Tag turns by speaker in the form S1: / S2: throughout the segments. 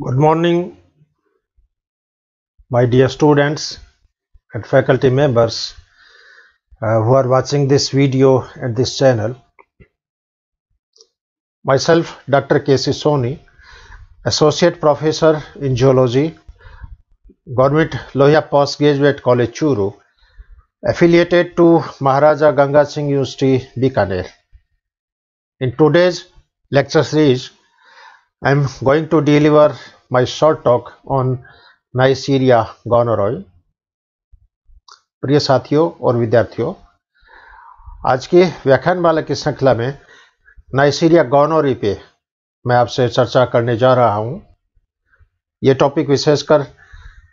S1: Good morning, my dear students and faculty members uh, who are watching this video and this channel. Myself, Dr. K.C. Soni, Associate Professor in Geology, Government Lohia Postgraduate College, Churu, affiliated to Maharaja Ganga Singh University, Bikaner. In today's lecture series, I'm going to deliver my short talk on Neisseria gonorrhoeae. प्रिय साथियों और विद्यार्थियों आज के व्याख्यान माला की श्रृंखला में नाइसीरिया गोनोरी पे मैं आपसे चर्चा करने जा रहा हूँ ये टॉपिक विशेषकर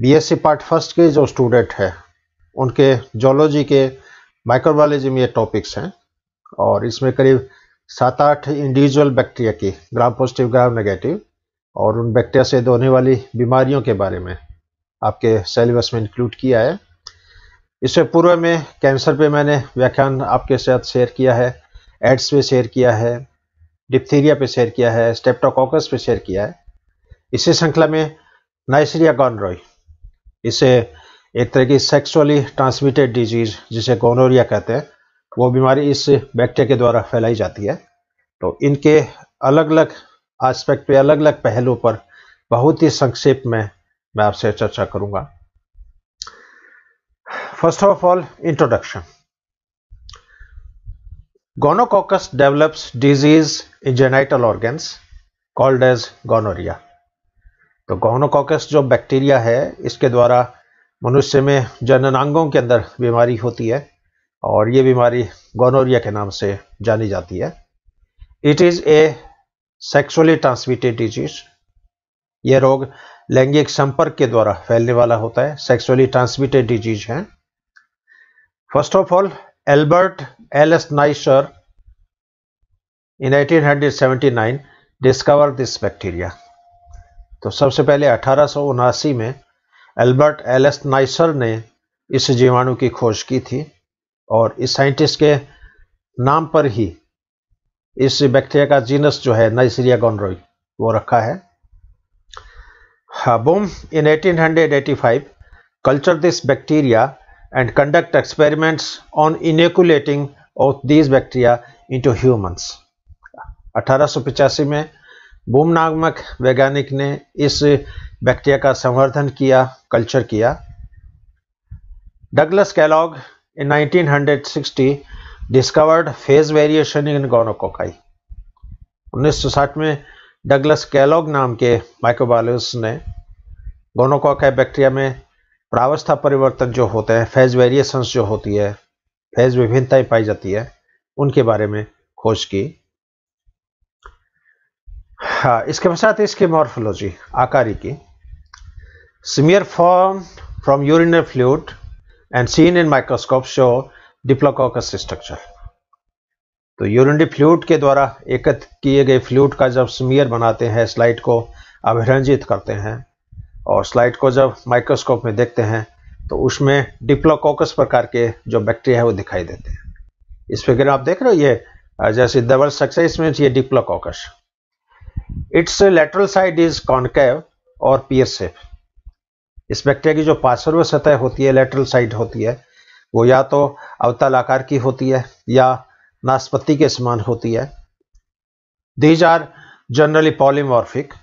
S1: बीएससी पार्ट फर्स्ट के जो स्टूडेंट हैं उनके जोलॉजी के माइक्रोबायोलॉजी में ये टॉपिक्स हैं और इसमें करीब सात आठ इंडिविजुअल बैक्टीरिया की ग्राम पॉजिटिव ग्राम नेगेटिव और उन बैक्टीरिया से होने वाली बीमारियों के बारे में आपके सेलेबस में इंक्लूड किया है इससे पूर्व में कैंसर पे मैंने व्याख्यान आपके साथ शेयर किया है एड्स पे शेयर किया है डिप्थीरिया पे शेयर किया है स्टेप्टोकोकस पे शेयर किया है इसी श्रृंखला में नाइसरिया गॉनरॉय इसे एक तरह की सेक्सुअली ट्रांसमिटेड डिजीज जिसे गोनोरिया कहते हैं वो बीमारी इस बैक्टीरिया के द्वारा फैलाई जाती है तो इनके अलग अलग आस्पेक्ट पे अलग अलग पहलुओं पर बहुत ही संक्षेप में मैं आपसे चर्चा करूंगा first of all introduction gonococcus develops disease in genital organs called as gonorrhoea तो गोनोकोकस जो बैक्टीरिया है इसके द्वारा मनुष्य में जननांगों के अंदर बीमारी होती है और ये बीमारी गोनोरिया के नाम से जानी जाती है it is a sexually transmitted disease यह रोग लैंगिक संपर्क के द्वारा फैलने वाला होता है सेक्सुअली ट्रांसमिटेड डिजीज है फर्स्ट ऑफ ऑल एल्बर्ट एलस Neisser in 1879 discover this bacteria तो सबसे पहले अठारह में एल्बर्ट एलस नाइसर ने इस जीवाणु की खोज की थी और इस साइंटिस्ट के नाम पर ही इस बैक्टीरिया का जीनस जो है नाइसरिया गॉनरोई वो रखा है हाबोम in 1885 culture this bacteria and conduct experiments on inoculating of this bacteria into humans 1885 में बूम नामक वैज्ञानिक ने इस बैक्टीरिया का संवर्धन किया कल्चर किया Douglas Kellogg in 1960 discovered phase variation in gonococci 1960 में डगलस कैलॉग नाम के माइक्रोबायोलॉजिस्ट ने गोनोकॉकाई बैक्टीरिया में प्रावस्था परिवर्तन जो होते हैं फेज वेरिएशंस जो होती है फेज विभिन्नताएं पाई जाती है उनके बारे में खोज की हाँ इसके पश्चात इसकी मॉर्फोलॉजी आकारी की smear form from urinary fluid and seen in microscope show diplococcus structure. तो यूरिनरी फ्लूड के द्वारा एकत्र किए गए फ्लूड का जब स्मियर बनाते हैं स्लाइड को अभिरंजित करते हैं और स्लाइड को जब माइक्रोस्कोप में देखते हैं तो उसमें डिप्लोकोकस प्रकार के जो बैक्टीरिया है वो दिखाई देते हैं इस फिगर आप देख रहे हो ये जैसे डबल सक्सेस में ये diplococcus its lateral side is concave और पियर सेफ इस बैक्टीरिया की जो पार्श्व सतह होती है लेटरल साइड होती है वो या तो अवतल आकार की होती है या नाशपत्ती के समान होती है दीज आर जनरली पॉलीमॉर्फिक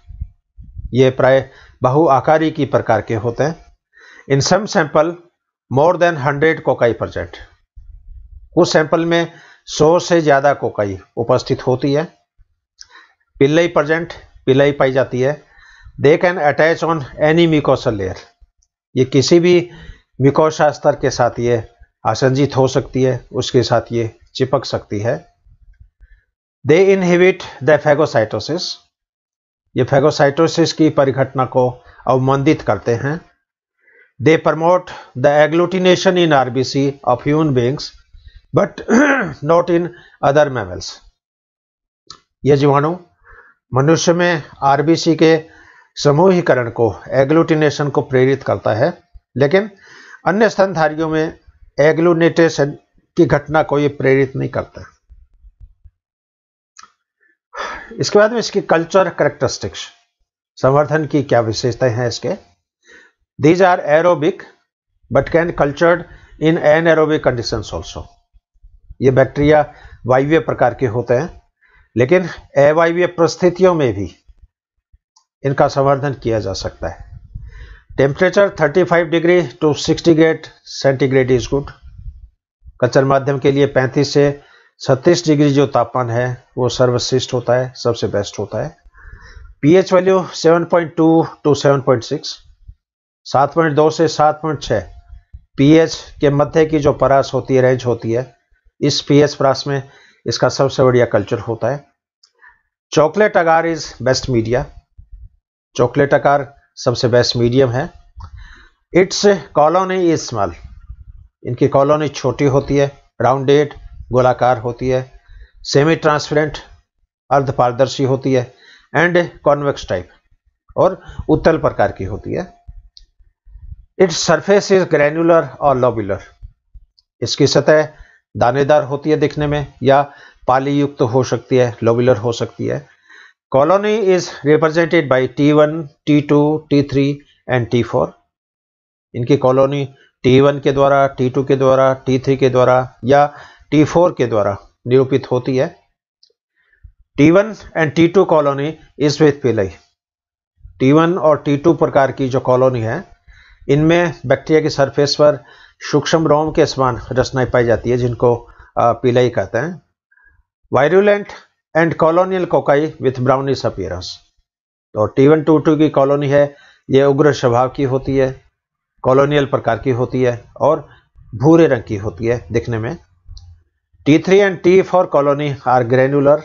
S1: ये प्राय बहु आकारी की प्रकार के होते हैं in some sample more than hundred cocci present उस सैंपल में सौ से ज़्यादा कोकाई उपस्थित होती है पिल्लई प्रजेंट पिल्लई पाई जाती है they can attach on any mucosal layer ये किसी भी मिकोशा स्तर के साथ ये आसंजित हो सकती है उसके साथ ये चिपक सकती है दे इनहिबिट द फेगोसाइटोसिस ये फेगोसाइटोसिस की परिघटना को अवमंदित करते हैं they promote the agglutination in RBC of human beings but not in other mammals ये जीवाणु मनुष्य में आरबीसी के समूहीकरण को एग्लूटिनेशन को प्रेरित करता है लेकिन अन्य स्तनधारियों में एग्लूनेटेशन की घटना को यह प्रेरित नहीं करता इसके बाद में इसकी कल्चर करेक्टरिस्टिक्स संवर्धन की क्या विशेषताएं हैं इसके these are aerobic but can cultured in anaerobic condition also ये बैक्टीरिया वायव्य प्रकार के होते हैं लेकिन अवायव्य परिस्थितियों में भी इनका संवर्धन किया जा सकता है temperature 35 degree to 60 grade centigrade is good culture माध्यम के लिए 35 से 36 डिग्री जो तापमान है वो सर्वश्रेष्ठ होता है सबसे बेस्ट होता है पीएच वैल्यू 7.2 टू 7.6 7.2 से 7.6 पीएच के मध्य की जो परास होती है रेंज होती है इस पीएच परास में इसका सबसे बढ़िया कल्चर होता है chocolate agar is best media chocolate agar सबसे बेस्ट मीडियम है इट्स कॉलोनी इज स्मॉल इनकी कॉलोनी छोटी होती है राउंडेड गोलाकार होती है सेमी ट्रांसपेरेंट अर्धपारदर्शी होती है एंड कॉन्वेक्स टाइप और उत्तल प्रकार की होती है इट्स सरफेस इज ग्रैनुलर और लॉबुलर इसकी सतह दानेदार होती है दिखने में या पाली युक्त तो हो सकती है लोबुलर हो सकती है Colony is represented by T1, T2, T3 and T4. इनकी कॉलोनी T1 के द्वारा T2 के द्वारा T3 के द्वारा या T4 के द्वारा निरूपित होती है T1 and T2 colony is with pili T1 और T2 प्रकार की जो कॉलोनी है इनमें बैक्टीरिया के सरफेस पर सूक्ष्म रोम के समान रचनाएं पाई जाती है जिनको पिलई कहते हैं virulent and colonial cocci with brownish appearance तो टी वन टू टू की कॉलोनी है ये उग्र स्वभाव की होती है कॉलोनियल प्रकार की होती है और भूरे रंग की होती है दिखने में T three and T four colony are granular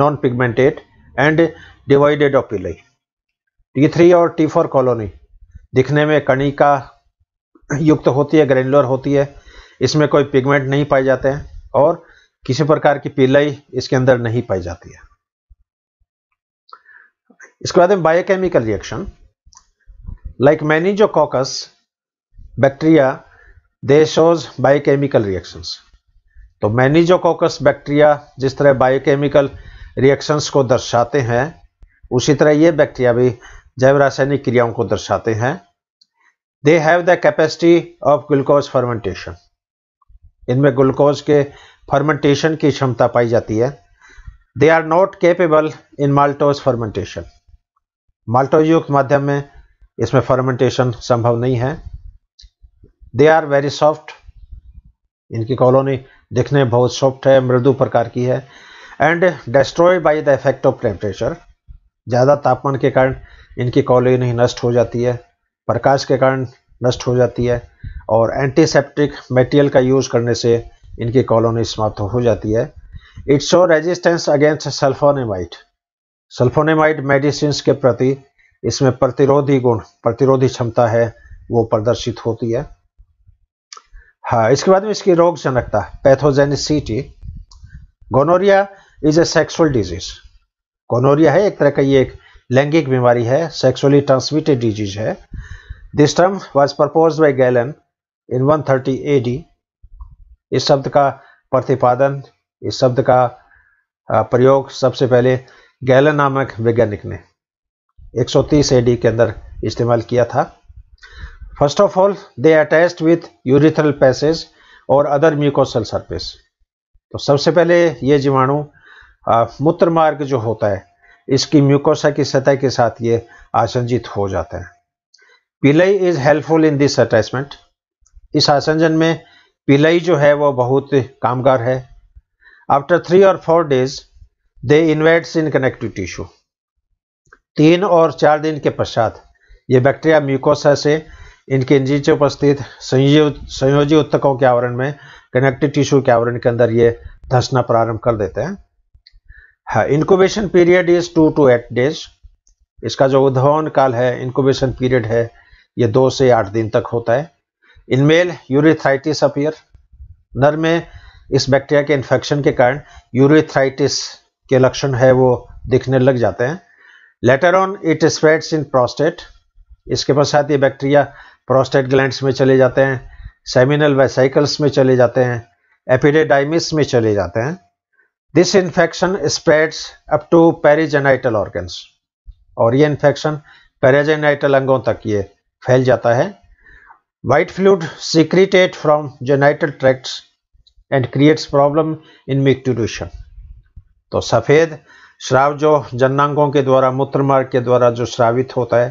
S1: non pigmented and divided of pili T three और टी फोर कॉलोनी दिखने में कणिका युक्त होती है ग्रेनुलर होती है इसमें कोई पिगमेंट नहीं पाए जाते हैं और किसी प्रकार की पीलाई इसके अंदर नहीं पाई जाती है इसके बाद biochemical reaction like meningococcus bacteria they shows biochemical reactions तो मैनी जो कॉकस बैक्टीरिया जिस तरह बायोकेमिकल रिएक्शंस को दर्शाते हैं उसी तरह ये बैक्टीरिया भी जैव रासायनिक क्रियाओं को दर्शाते हैं they have the capacity of glucose fermentation इनमें ग्लूकोज के फर्मेंटेशन की क्षमता पाई जाती है they are not capable in maltose fermentation maltose युक्त माध्यम में इसमें फर्मेंटेशन संभव नहीं है दे आर वेरी सॉफ्ट इनकी कॉलोनी दिखने में बहुत सॉफ्ट है मृदु प्रकार की है and destroy by the effect of temperature ज़्यादा तापमान के कारण इनकी कॉलोनी नष्ट हो जाती है प्रकाश के कारण नष्ट हो जाती है और एंटीसेप्टिक मटेरियल का यूज़ करने से इनकी कॉलोनी समाप्त हो जाती है its show resistance against sulphonamide sulphonamide medicine के प्रति इसमें प्रतिरोधी गुण प्रतिरोधी क्षमता है वो प्रदर्शित होती है हाँ इसके बाद में इसकी रोग जनकता pathogenicity gonorrhoea is a sexual disease gonorrhoea है एक तरह का ये एक लैंगिक बीमारी है सेक्सुअली ट्रांसमिटेड डिजीज है this term was propose by Galen in one a AD इस शब्द का प्रतिपादन इस शब्द का प्रयोग सबसे पहले गैलन नामक वैज्ञानिक ने 130 एडी के अंदर इस्तेमाल किया था first of all they attached with urethral passage और अदर म्यूकोसल सरफेस तो सबसे पहले ये जीवाणु मूत्र मार्ग जो होता है इसकी म्यूकोसा की सतह के साथ ये आसंजित हो जाता है pili is helpful in this attachment इस आसंजन में पिलई जो है वो बहुत कामगार है आफ्टर थ्री और four days they invades in connective tissue तीन और चार दिन के पश्चात ये बैक्टीरिया म्यूकोसा से इनके नीचे उपस्थित संयोजी उत्तकों के आवरण में कनेक्टिव टिश्यू के आवरण के अंदर ये धंसना प्रारंभ कर देते हैं हाँ incubation period is two to eight days इसका जो उद्भवन काल है इनक्यूबेशन पीरियड है ये दो से आठ दिन तक होता है इन मेल यूरिथ्राइटिस अपीयर नर में इस बैक्टीरिया के इन्फेक्शन के कारण यूरिथ्राइटिस के लक्षण है वो दिखने लग जाते हैं later on it spreads in prostate इसके पश्चात ये बैक्टीरिया प्रोस्टेट ग्लैंड्स में चले जाते हैं सेमिनल वेसाइकल्स में चले जाते हैं एपिडेडाइमिस में चले जाते हैं this infection spreads up to perigenital organs और ये इन्फेक्शन पेरिजेनाइटल अंगों तक ये फैल जाता है White fluid secreted from genital tracts and creates problem in micturition. तो सफ़ेद श्राव जो जन्नांगों के द्वारा मूत्र मार्ग के द्वारा जो श्रावित होता है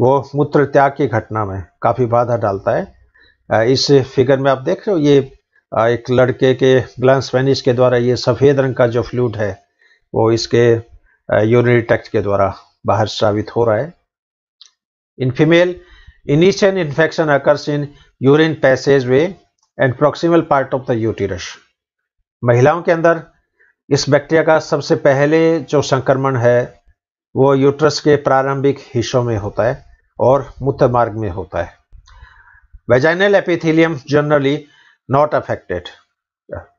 S1: वो मूत्र त्याग की घटना में काफ़ी बाधा डालता है इस फिगर में आप देख रहे हो ये एक लड़के के ग्लांस वेनिस के द्वारा ये सफ़ेद रंग का जो फ्लूड है वो इसके यूरिनरी ट्रैक्ट के द्वारा बाहर श्रावित हो रहा है in female Initial infection occurs in urine passageway and proximal part of the uterus महिलाओं के अंदर इस बैक्टीरिया का सबसे पहले जो संक्रमण है वो यूट्रस के प्रारंभिक हिस्सों में होता है और मूत्र मार्ग में होता है vaginal epithelium generally not affected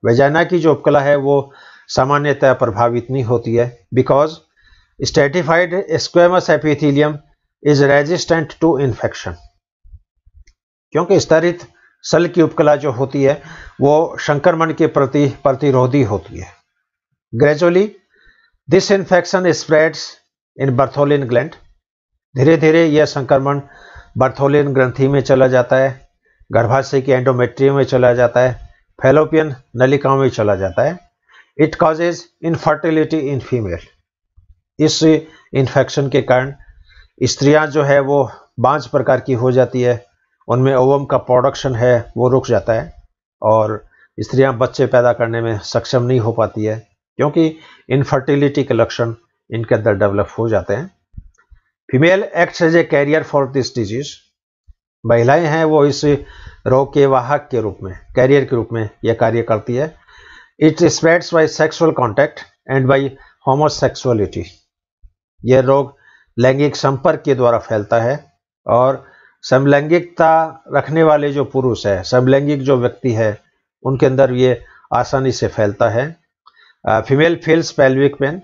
S1: vagina की जो उपकला है वो सामान्यतः प्रभावित नहीं होती है because stratified squamous epithelium is resistant to infection क्योंकि स्तरित सल की उपकला जो होती है वो संक्रमण के प्रति प्रतिरोधी होती है gradually this infection spreads in Bartholin gland धीरे धीरे यह संक्रमण बर्थोलिन ग्रंथि में चला जाता है गर्भाशय की एंडोमेट्रियम में चला जाता है फेलोपियन नलिकाओं में चला जाता है it causes infertility in female इस इन्फेक्शन के कारण स्त्रियां जो है वो बांझ प्रकार की हो जाती है उनमें ओवम का प्रोडक्शन है वो रुक जाता है और स्त्रियां बच्चे पैदा करने में सक्षम नहीं हो पाती है क्योंकि इनफर्टिलिटी के लक्षण इनके अंदर डेवलप हो जाते हैं female act as a carrier for this disease महिलाएं हैं वो इस रोग के वाहक के रूप में कैरियर के रूप में यह कार्य करती है it spreads by sexual contact and by homosexuality यह रोग लैंगिक संपर्क के द्वारा फैलता है और समलैंगिकता रखने वाले जो पुरुष है समलैंगिक जो व्यक्ति है उनके अंदर ये आसानी से फैलता है female feels pelvic pain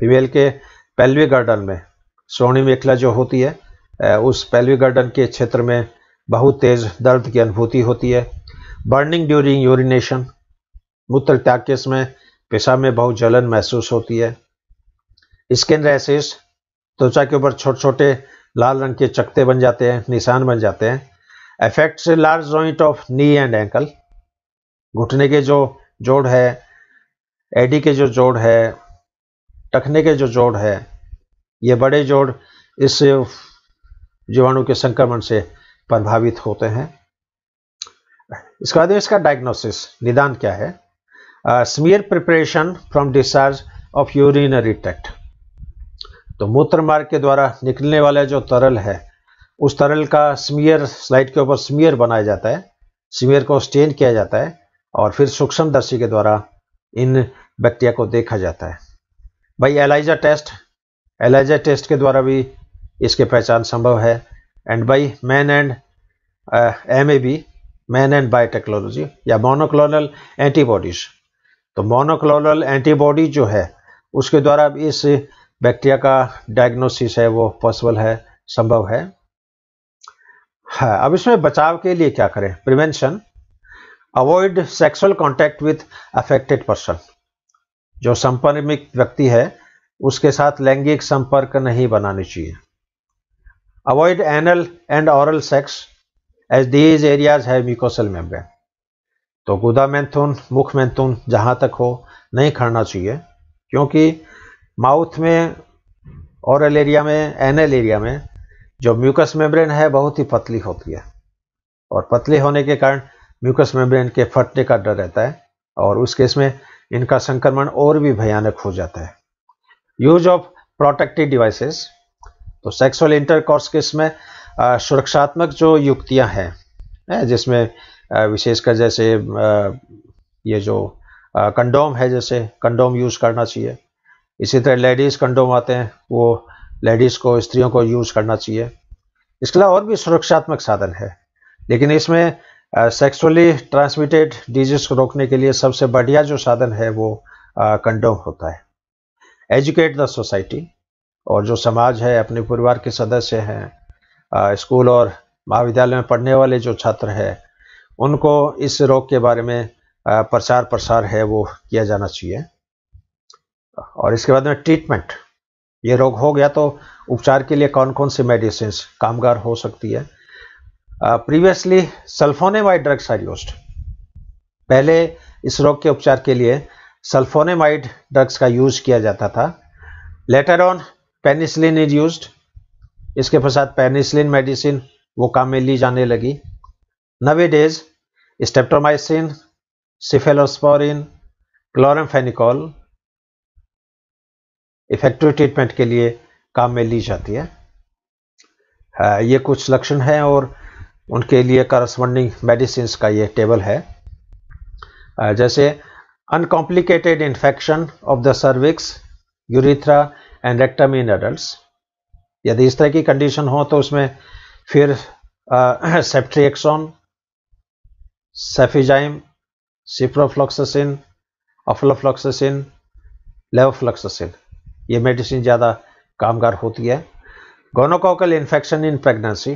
S1: female के पेल्विक गार्डन में श्रोणी मेखला जो होती है उस पेल्विक गार्डन के क्षेत्र में बहुत तेज दर्द की अनुभूति होती है बर्निंग ड्यूरिंग यूरिनेशन मूत्र त्याग के इसमें पेशाब में बहुत जलन महसूस होती है स्किन रैसेस त्वचा के ऊपर छोटे छोटे लाल रंग के चकते बन जाते हैं निशान बन जाते हैं affects large joint of knee and ankle घुटने के जो जोड़ है एडी के जो जोड़ है टखने के जो जोड़ है ये बड़े जोड़ इस जीवाणु के संक्रमण से प्रभावित होते हैं इसके बाद इसका डायग्नोसिस निदान क्या है smear preparation from discharge of urinary tract तो मूत्र मार्ग के द्वारा निकलने वाला जो तरल है उस तरल का स्मियर स्लाइड के ऊपर स्मियर बनाया जाता है स्मियर को स्टेन किया जाता है और फिर दर्शी के द्वारा इन बैक्टीरिया को देखा जाता है भाई एलाइजा टेस्ट एलाइजा टेस्ट के द्वारा भी इसके पहचान संभव है and by man and M A B man and biotechnology या मोनोक्लोनल एंटीबॉडीज तो मोनोक्लोनल एंटीबॉडी जो है उसके द्वारा इस बैक्टीरिया का डायग्नोसिस है वो पॉसिबल है संभव है हाँ अब इसमें बचाव के लिए क्या करें prevention avoid sexual contact with affected person जो संपर्मिक व्यक्ति है उसके साथ लैंगिक संपर्क नहीं बनानी चाहिए avoid anal and oral sex as these areas है म्यूकोसल मेम्ब्रेन तो गुदा मैंथून मुख मैंथून जहां तक हो नहीं खड़ना चाहिए क्योंकि माउथ में औरल एरिया में एनल एरिया में जो म्यूकस मेम्ब्रेन है बहुत ही पतली होती है और पतले होने के कारण म्यूकस मेम्ब्रेन के फटने का डर रहता है और उस केस में इनका संक्रमण और भी भयानक हो जाता है यूज ऑफ प्रोटेक्टिव डिवाइसेस तो सेक्सुअल इंटरकोर्स केस में सुरक्षात्मक जो युक्तियां हैं जिसमें विशेषकर जैसे ये जो कंडोम है जैसे कंडोम यूज़ करना चाहिए इसी तरह लेडीज़ कंडोम आते हैं वो लेडीज़ को स्त्रियों को यूज़ करना चाहिए इसके अलावा और भी सुरक्षात्मक साधन है लेकिन इसमें सेक्सुअली ट्रांसमिटेड डिजीज को रोकने के लिए सबसे बढ़िया जो साधन है वो कंडोम होता है एजुकेट द सोसाइटी और जो समाज है अपने परिवार के सदस्य हैं स्कूल और महाविद्यालय में पढ़ने वाले जो छात्र हैं उनको इस रोग के बारे में प्रचार प्रसार है वो किया जाना चाहिए और इसके बाद में ट्रीटमेंट ये रोग हो गया तो उपचार के लिए कौन कौन सी मेडिसिन कामगार हो सकती है previously sulphonamide drugs are use पहले इस रोग के उपचार के लिए सल्फोनेमाइड ड्रग्स का यूज किया जाता था later on penicillin is use इसके पश्चात पेनिसिलिन मेडिसिन वो काम में ली जाने लगी nowadays streptomycin cephalosporin chloramphenicol effective treatment के लिए काम में ली जाती है आ, ये कुछ लक्षण हैं और उनके लिए करस्पॉन्डिंग मेडिसिन का ये टेबल है आ, जैसे uncomplicated infection of the cervix urethra and rectum in adult यदि इस तरह की कंडीशन हो तो उसमें फिर सेप्ट्रिएक्सॉन सेफिजाइम सिप्रोफ्लॉक्ससिन अफ्लोफ्लॉक्ससिन लेवफ्लॉक्ससिन ये मेडिसिन ज़्यादा कामगार होती है गोनोकॉकल इन्फेक्शन इन प्रेगनेंसी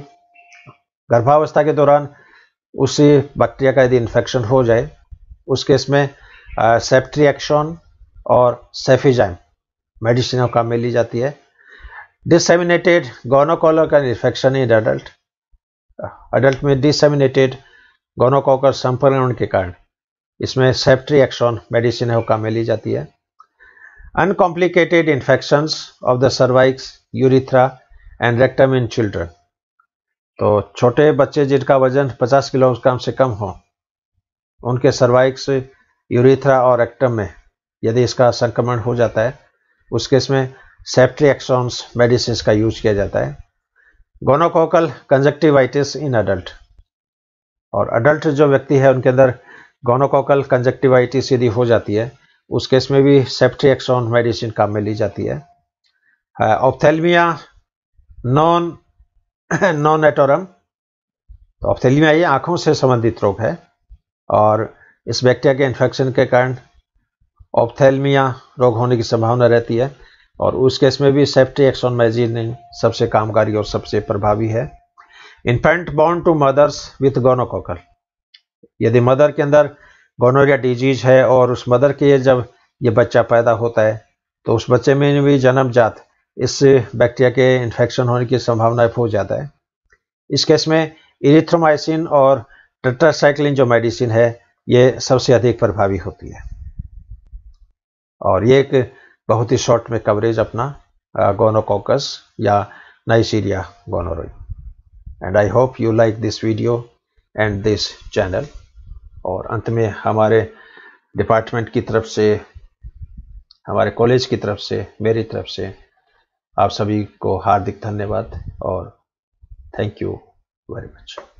S1: गर्भावस्था के दौरान उसी बैक्टीरिया का यदि इन्फेक्शन हो जाए उस केस में सेप्ट्रियक्शन और सेफिजाइम मेडिसिनों काम में ली जाती है गोनोकोल का इन्फेक्शन इन एडल्ट एडल्ट में डिसमिनेटेड गोनोकॉकर संक्रमण के कारण इसमें सेप्ट्रिएक्शन मेडिसिन है काम में ली जाती है uncomplicated infections of the cervix, urethra and rectum in children. तो छोटे बच्चे जिनका वजन 50 किलोग्राम से कम हो उनके सर्वाइक्स यूरिथ्रा और रेक्टम में यदि इसका संक्रमण हो जाता है उस केस में सेप्ट्रिएक्सॉन्स मेडिसिन का यूज किया जाता है गोनोकोकल कंजक्टिवाइटिस इन अडल्ट और अडल्ट जो व्यक्ति है उनके अंदर गोनोकोकल कंजक्टिवाइटिस यदि हो जाती है उस केस में भी सेफ्टी एक्सॉन मेडिसिन काम में ली जाती है ऑप्थेलमिया नॉन नॉन एटोरम तो ऑप्थेलमिया ये आँखों से संबंधित रोग है और इस बैक्टीरिया के इन्फेक्शन के कारण ऑप्थेलमिया रोग होने की संभावना रहती है और उस केस में भी सेफ्टी एक्सॉन मेजिन सबसे कामकारी और सबसे प्रभावी है infant born to mothers with gonococcal यदि मदर के अंदर गोनोरिया डिजीज़ है और उस मदर के जब ये बच्चा पैदा होता है तो उस बच्चे में भी जन्म जात इस बैक्टीरिया के इन्फेक्शन होने की संभावना हो जाता है इस केस में इरिथ्रोमाइसिन और टेट्रासाइक्लिन जो मेडिसिन है ये सबसे अधिक प्रभावी होती है और ये एक बहुत ही शॉर्ट में कवरेज अपना गोनोकोकस या Neisseria gonorrhoeae and I hope you like this video and this channel और अंत में हमारे डिपार्टमेंट की तरफ से हमारे कॉलेज की तरफ से मेरी तरफ से आप सभी को हार्दिक धन्यवाद और थैंक यू वेरी मच